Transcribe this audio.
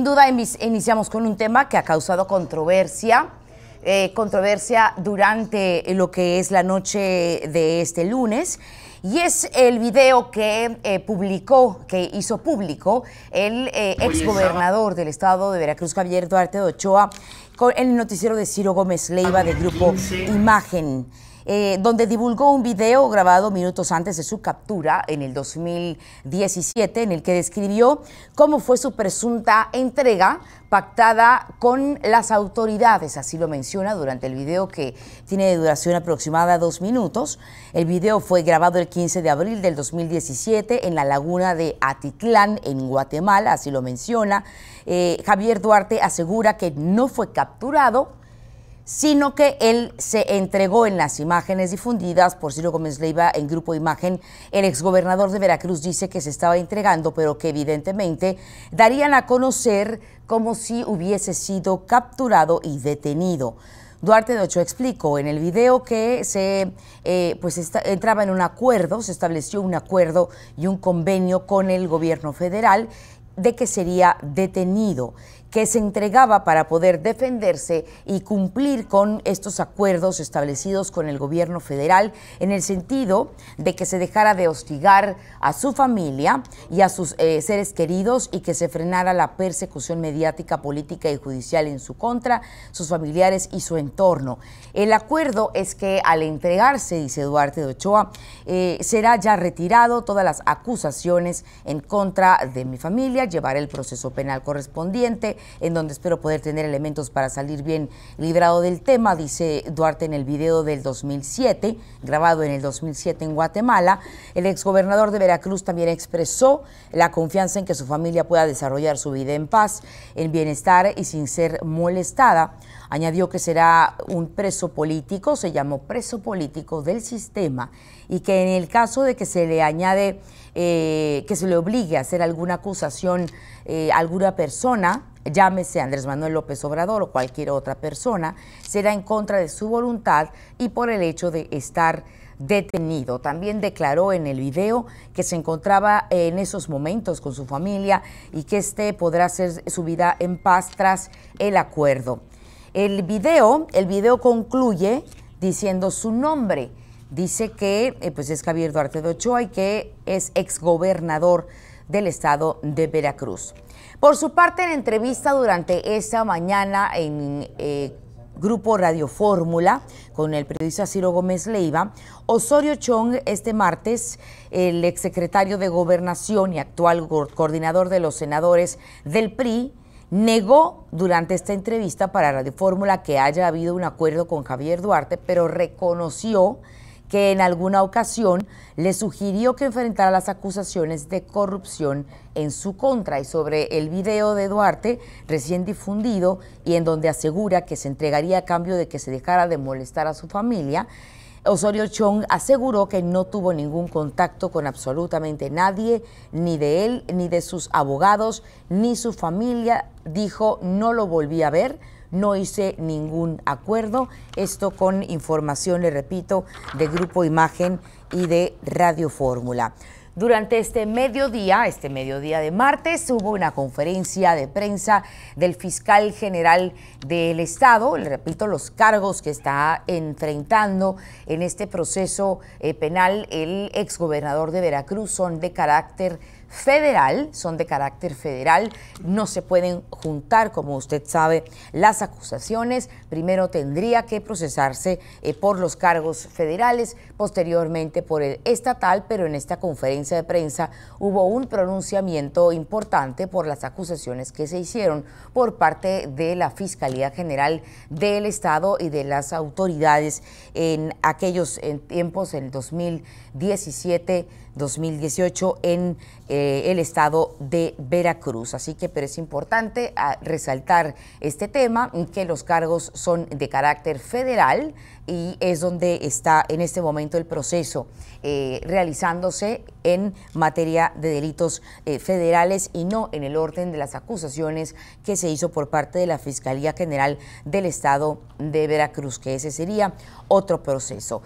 Sin duda iniciamos con un tema que ha causado controversia, eh, controversia durante lo que es la noche de este lunes. Y es el video que eh, publicó, que hizo público el eh, exgobernador del estado de Veracruz, Javier Duarte de Ochoa, con el noticiero de Ciro Gómez Leiva ah, del grupo Imagen. Eh, donde divulgó un video grabado minutos antes de su captura en el 2017, en el que describió cómo fue su presunta entrega pactada con las autoridades, así lo menciona durante el video que tiene de duración aproximada dos minutos. El video fue grabado el 15 de abril del 2017 en la laguna de Atitlán, en Guatemala, así lo menciona. Eh, Javier Duarte asegura que no fue capturado sino que él se entregó en las imágenes difundidas por Ciro Gómez Leiva en Grupo Imagen. El exgobernador de Veracruz dice que se estaba entregando, pero que evidentemente darían a conocer como si hubiese sido capturado y detenido. Duarte de Ocho explicó en el video que se eh, pues entraba en un acuerdo, se estableció un acuerdo y un convenio con el gobierno federal de que sería detenido que se entregaba para poder defenderse y cumplir con estos acuerdos establecidos con el gobierno federal en el sentido de que se dejara de hostigar a su familia y a sus eh, seres queridos y que se frenara la persecución mediática, política y judicial en su contra, sus familiares y su entorno. El acuerdo es que al entregarse, dice Duarte de Ochoa, eh, será ya retirado todas las acusaciones en contra de mi familia, llevará el proceso penal correspondiente, en donde espero poder tener elementos para salir bien librado del tema, dice Duarte en el video del 2007, grabado en el 2007 en Guatemala. El exgobernador de Veracruz también expresó la confianza en que su familia pueda desarrollar su vida en paz, en bienestar y sin ser molestada. Añadió que será un preso político, se llamó preso político del sistema, y que en el caso de que se le añade, eh, que se le obligue a hacer alguna acusación a eh, alguna persona, llámese Andrés Manuel López Obrador o cualquier otra persona, será en contra de su voluntad y por el hecho de estar detenido. También declaró en el video que se encontraba en esos momentos con su familia y que este podrá hacer su vida en paz tras el acuerdo. El video, el video concluye diciendo su nombre. Dice que eh, pues es Javier Duarte de Ochoa y que es exgobernador del estado de Veracruz. Por su parte, en entrevista durante esa mañana en eh, Grupo Radio Fórmula con el periodista Ciro Gómez Leiva, Osorio Chong este martes, el exsecretario de Gobernación y actual coordinador de los senadores del PRI, negó durante esta entrevista para Radio Fórmula que haya habido un acuerdo con Javier Duarte, pero reconoció que en alguna ocasión le sugirió que enfrentara las acusaciones de corrupción en su contra y sobre el video de Duarte recién difundido y en donde asegura que se entregaría a cambio de que se dejara de molestar a su familia. Osorio Chong aseguró que no tuvo ningún contacto con absolutamente nadie, ni de él, ni de sus abogados, ni su familia. Dijo, no lo volví a ver no hice ningún acuerdo. Esto con información, le repito, de Grupo Imagen y de Radio Fórmula. Durante este mediodía, este mediodía de martes, hubo una conferencia de prensa del fiscal general del Estado. Le repito los cargos que está enfrentando en este proceso eh, penal el exgobernador de Veracruz son de carácter federal, son de carácter federal, no se pueden juntar, como usted sabe, las acusaciones. Primero tendría que procesarse eh, por los cargos federales, posteriormente por el estatal, pero en esta conferencia de prensa hubo un pronunciamiento importante por las acusaciones que se hicieron por parte de la Fiscalía General del Estado y de las autoridades en aquellos tiempos, en 2017, 2018, en eh, el estado de Veracruz. Así que, pero es importante ah, resaltar este tema, que los cargos son de carácter federal y es donde está en este momento el proceso eh, realizándose en materia de delitos eh, federales y no en el orden de las acusaciones que se hizo por parte de la Fiscalía General del Estado de Veracruz, que ese sería otro proceso.